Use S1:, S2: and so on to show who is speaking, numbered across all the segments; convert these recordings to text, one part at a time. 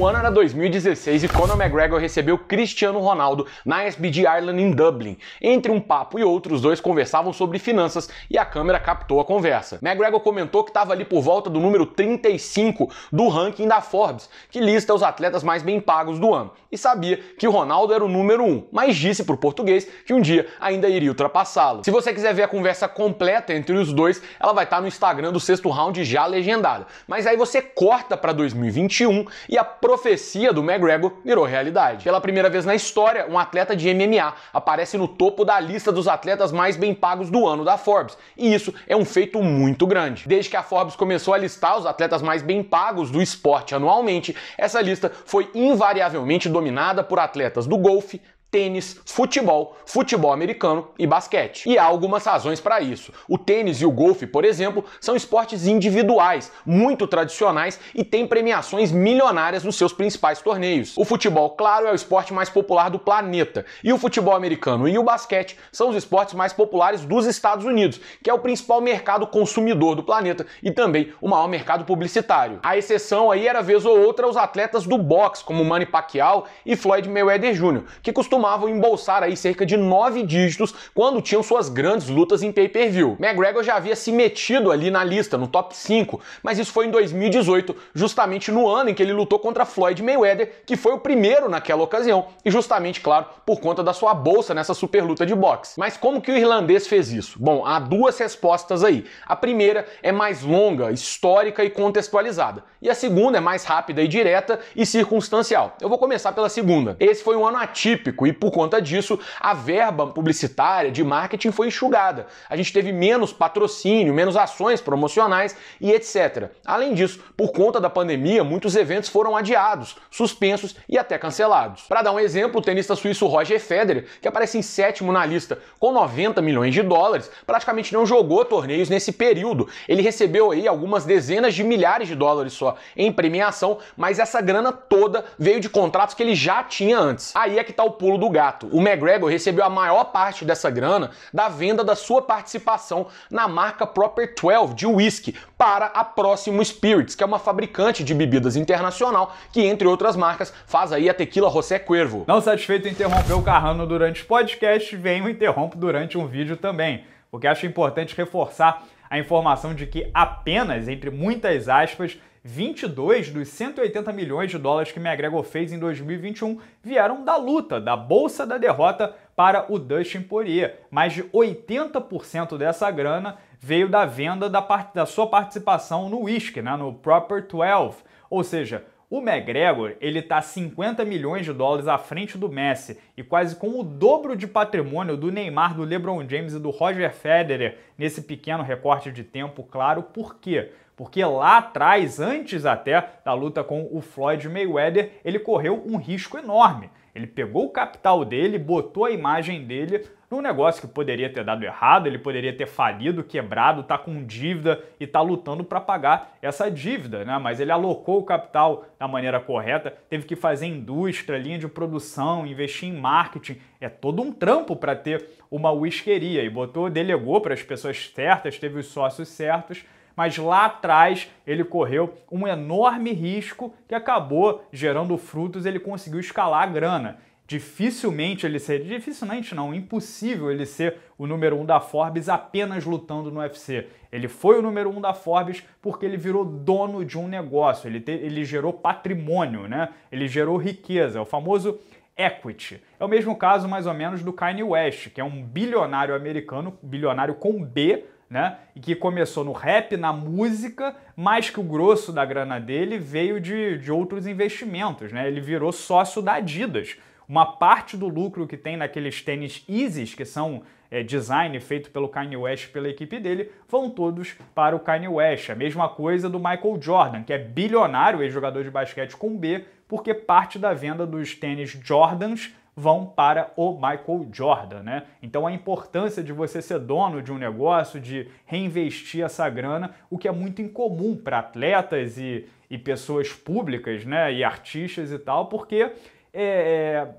S1: O ano era 2016 e Conor McGregor recebeu Cristiano Ronaldo na SBG Ireland em Dublin. Entre um papo e outro, os dois conversavam sobre finanças e a câmera captou a conversa. McGregor comentou que estava ali por volta do número 35 do ranking da Forbes, que lista os atletas mais bem pagos do ano, e sabia que o Ronaldo era o número 1, mas disse para o português que um dia ainda iria ultrapassá-lo. Se você quiser ver a conversa completa entre os dois, ela vai estar tá no Instagram do sexto round já legendada. Mas aí você corta para 2021 e a profecia do McGregor virou realidade. Pela primeira vez na história, um atleta de MMA aparece no topo da lista dos atletas mais bem pagos do ano da Forbes, e isso é um feito muito grande. Desde que a Forbes começou a listar os atletas mais bem pagos do esporte anualmente, essa lista foi invariavelmente dominada por atletas do golfe, tênis, futebol, futebol americano e basquete. E há algumas razões para isso. O tênis e o golfe, por exemplo, são esportes individuais, muito tradicionais e têm premiações milionárias nos seus principais torneios. O futebol, claro, é o esporte mais popular do planeta, e o futebol americano e o basquete são os esportes mais populares dos Estados Unidos, que é o principal mercado consumidor do planeta e também o maior mercado publicitário. A exceção aí era vez ou outra os atletas do boxe, como Manny Pacquiao e Floyd Mayweather Jr., que costumam costumavam embolsar aí cerca de nove dígitos quando tinham suas grandes lutas em pay-per-view. McGregor já havia se metido ali na lista, no top 5, mas isso foi em 2018, justamente no ano em que ele lutou contra Floyd Mayweather, que foi o primeiro naquela ocasião, e justamente, claro, por conta da sua bolsa nessa super luta de boxe. Mas como que o irlandês fez isso? Bom, há duas respostas aí. A primeira é mais longa, histórica e contextualizada, e a segunda é mais rápida e direta e circunstancial. Eu vou começar pela segunda. Esse foi um ano atípico e por conta disso, a verba publicitária de marketing foi enxugada. A gente teve menos patrocínio, menos ações promocionais e etc. Além disso, por conta da pandemia, muitos eventos foram adiados, suspensos e até cancelados. Para dar um exemplo, o tenista suíço Roger Federer, que aparece em sétimo na lista com 90 milhões de dólares, praticamente não jogou torneios nesse período. Ele recebeu aí algumas dezenas de milhares de dólares só em premiação, mas essa grana toda veio de contratos que ele já tinha antes. Aí é que está o pulo do gato. O McGregor recebeu a maior parte dessa grana da venda da sua participação na marca Proper 12 de whisky para a Próximo Spirits, que é uma fabricante de bebidas internacional que, entre outras marcas, faz aí a tequila José Cuervo.
S2: Não satisfeito em interromper o Carrano durante o podcast, venho interrompo durante um vídeo também, porque acho importante reforçar a informação de que apenas, entre muitas aspas, 22 dos 180 milhões de dólares que McGregor fez em 2021 vieram da luta, da bolsa da derrota para o Dustin Poirier. Mais de 80% dessa grana veio da venda da, da sua participação no Whisky, né, no Proper 12, ou seja, o McGregor, ele tá 50 milhões de dólares à frente do Messi e quase com o dobro de patrimônio do Neymar, do LeBron James e do Roger Federer nesse pequeno recorte de tempo, claro, por quê? Porque lá atrás, antes até da luta com o Floyd Mayweather, ele correu um risco enorme. Ele pegou o capital dele, botou a imagem dele num negócio que poderia ter dado errado, ele poderia ter falido, quebrado, tá com dívida e tá lutando para pagar essa dívida, né? Mas ele alocou o capital da maneira correta, teve que fazer indústria, linha de produção, investir em marketing, é todo um trampo para ter uma whiskeria e botou, delegou para as pessoas certas, teve os sócios certos mas lá atrás ele correu um enorme risco que acabou gerando frutos, ele conseguiu escalar a grana. Dificilmente ele ser dificilmente não, impossível ele ser o número um da Forbes apenas lutando no UFC. Ele foi o número um da Forbes porque ele virou dono de um negócio, ele, te, ele gerou patrimônio, né? Ele gerou riqueza, é o famoso equity. É o mesmo caso, mais ou menos, do Kanye West, que é um bilionário americano, bilionário com B, né? E que começou no rap, na música, mas que o grosso da grana dele veio de, de outros investimentos, né? Ele virou sócio da Adidas uma parte do lucro que tem naqueles tênis Isis, que são é, design feito pelo Kanye West pela equipe dele, vão todos para o Kanye West. A mesma coisa do Michael Jordan, que é bilionário, ex-jogador de basquete com B, porque parte da venda dos tênis Jordans vão para o Michael Jordan, né? Então a importância de você ser dono de um negócio, de reinvestir essa grana, o que é muito incomum para atletas e, e pessoas públicas, né? E artistas e tal, porque é,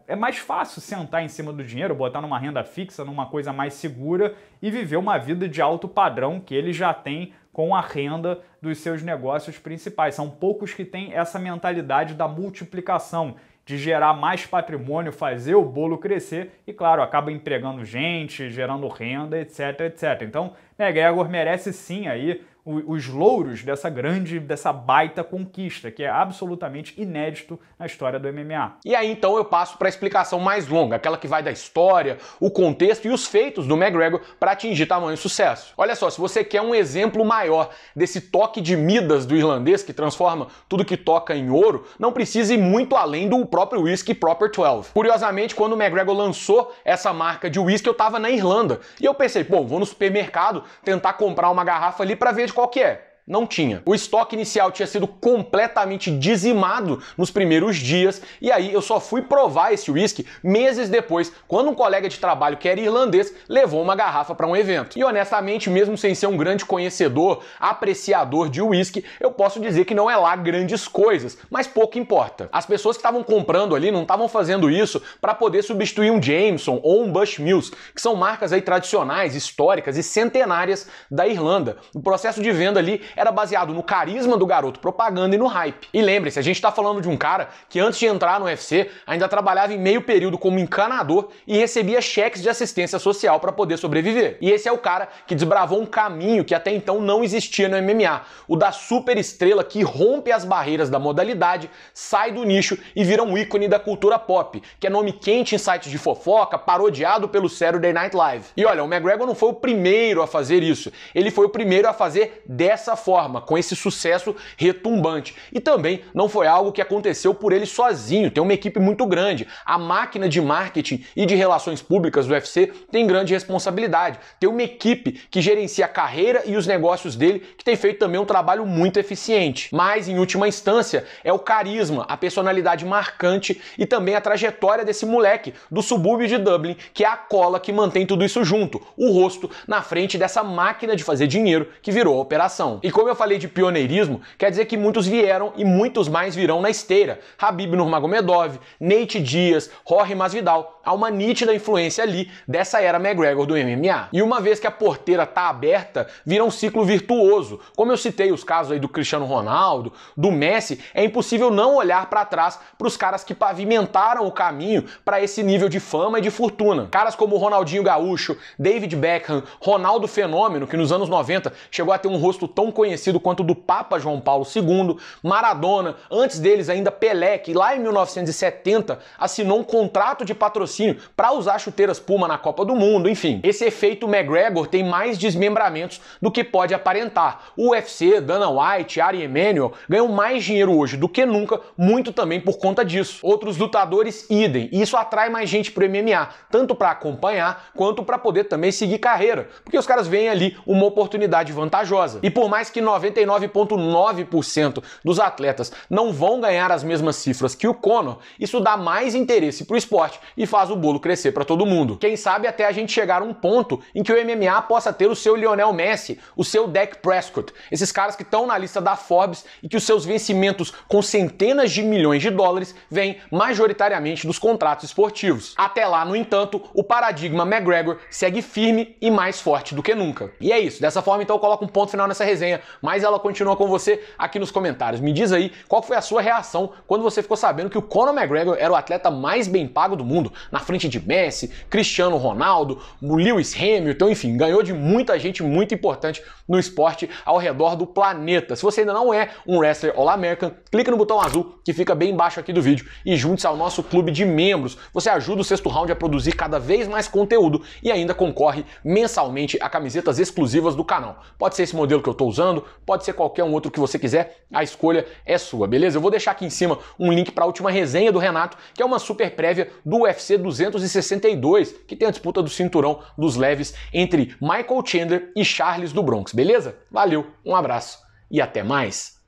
S2: é, é, mais fácil sentar em cima do dinheiro, botar numa renda fixa, numa coisa mais segura e viver uma vida de alto padrão que ele já tem com a renda dos seus negócios principais. São poucos que têm essa mentalidade da multiplicação, de gerar mais patrimônio, fazer o bolo crescer e, claro, acaba empregando gente, gerando renda, etc, etc. Então, McGregor né, merece sim aí os louros dessa grande, dessa baita conquista, que é absolutamente inédito na história do MMA. E aí então eu passo para
S1: a explicação mais longa, aquela que vai da história, o contexto e os feitos do McGregor para atingir tamanho sucesso. Olha só, se você quer um exemplo maior desse toque de Midas do irlandês que transforma tudo que toca em ouro, não precisa ir muito além do próprio whisky Proper 12. Curiosamente, quando o McGregor lançou essa marca de whisky, eu estava na Irlanda e eu pensei, bom vou no supermercado tentar comprar uma garrafa ali para ver de qual que é? não tinha. O estoque inicial tinha sido completamente dizimado nos primeiros dias e aí eu só fui provar esse uísque meses depois, quando um colega de trabalho que era irlandês levou uma garrafa para um evento. E honestamente, mesmo sem ser um grande conhecedor, apreciador de uísque, eu posso dizer que não é lá grandes coisas, mas pouco importa. As pessoas que estavam comprando ali não estavam fazendo isso para poder substituir um Jameson ou um Bush Mills, que são marcas aí tradicionais, históricas e centenárias da Irlanda. O processo de venda ali era baseado no carisma do garoto propaganda e no hype. E lembre-se, a gente está falando de um cara que antes de entrar no UFC ainda trabalhava em meio período como encanador e recebia cheques de assistência social para poder sobreviver. E esse é o cara que desbravou um caminho que até então não existia no MMA, o da superestrela que rompe as barreiras da modalidade, sai do nicho e vira um ícone da cultura pop, que é nome quente em sites de fofoca, parodiado pelo Saturday Night Live. E olha, o McGregor não foi o primeiro a fazer isso, ele foi o primeiro a fazer dessa forma forma, com esse sucesso retumbante. E também não foi algo que aconteceu por ele sozinho, tem uma equipe muito grande. A máquina de marketing e de relações públicas do UFC tem grande responsabilidade. Tem uma equipe que gerencia a carreira e os negócios dele, que tem feito também um trabalho muito eficiente. Mas, em última instância, é o carisma, a personalidade marcante e também a trajetória desse moleque do subúrbio de Dublin, que é a cola que mantém tudo isso junto, o rosto na frente dessa máquina de fazer dinheiro que virou a operação. E e como eu falei de pioneirismo, quer dizer que muitos vieram e muitos mais virão na esteira. Habib Nurmagomedov, Nate Dias, Jorge Masvidal. Há uma nítida influência ali dessa era McGregor do MMA. E uma vez que a porteira está aberta, vira um ciclo virtuoso. Como eu citei os casos aí do Cristiano Ronaldo, do Messi, é impossível não olhar para trás para os caras que pavimentaram o caminho para esse nível de fama e de fortuna. Caras como Ronaldinho Gaúcho, David Beckham, Ronaldo Fenômeno, que nos anos 90 chegou a ter um rosto tão conhecido quanto do Papa João Paulo II, Maradona, antes deles ainda Pelé, que lá em 1970 assinou um contrato de patrocínio para usar chuteiras Puma na Copa do Mundo, enfim. Esse efeito McGregor tem mais desmembramentos do que pode aparentar. O UFC, Dana White, Ari Emanuel ganham mais dinheiro hoje do que nunca, muito também por conta disso. Outros lutadores idem, e isso atrai mais gente pro MMA, tanto para acompanhar quanto para poder também seguir carreira, porque os caras veem ali uma oportunidade vantajosa. E por mais que 99,9% dos atletas não vão ganhar as mesmas cifras que o Conor, isso dá mais interesse para o esporte e faz o bolo crescer para todo mundo. Quem sabe até a gente chegar a um ponto em que o MMA possa ter o seu Lionel Messi, o seu Dak Prescott, esses caras que estão na lista da Forbes e que os seus vencimentos com centenas de milhões de dólares vêm majoritariamente dos contratos esportivos. Até lá, no entanto, o paradigma McGregor segue firme e mais forte do que nunca. E é isso. Dessa forma, então, eu coloco um ponto final nessa resenha. Mas ela continua com você aqui nos comentários. Me diz aí qual foi a sua reação quando você ficou sabendo que o Conor McGregor era o atleta mais bem pago do mundo, na frente de Messi, Cristiano Ronaldo, Lewis Hamilton, enfim, ganhou de muita gente muito importante no esporte ao redor do planeta. Se você ainda não é um wrestler All American, clica no botão azul que fica bem embaixo aqui do vídeo e junte-se ao nosso clube de membros. Você ajuda o sexto round a produzir cada vez mais conteúdo e ainda concorre mensalmente a camisetas exclusivas do canal. Pode ser esse modelo que eu estou usando pode ser qualquer um outro que você quiser, a escolha é sua, beleza? Eu vou deixar aqui em cima um link para a última resenha do Renato, que é uma super prévia do UFC 262, que tem a disputa do cinturão dos leves entre Michael
S2: Chandler e Charles do Bronx, beleza? Valeu, um abraço e até mais!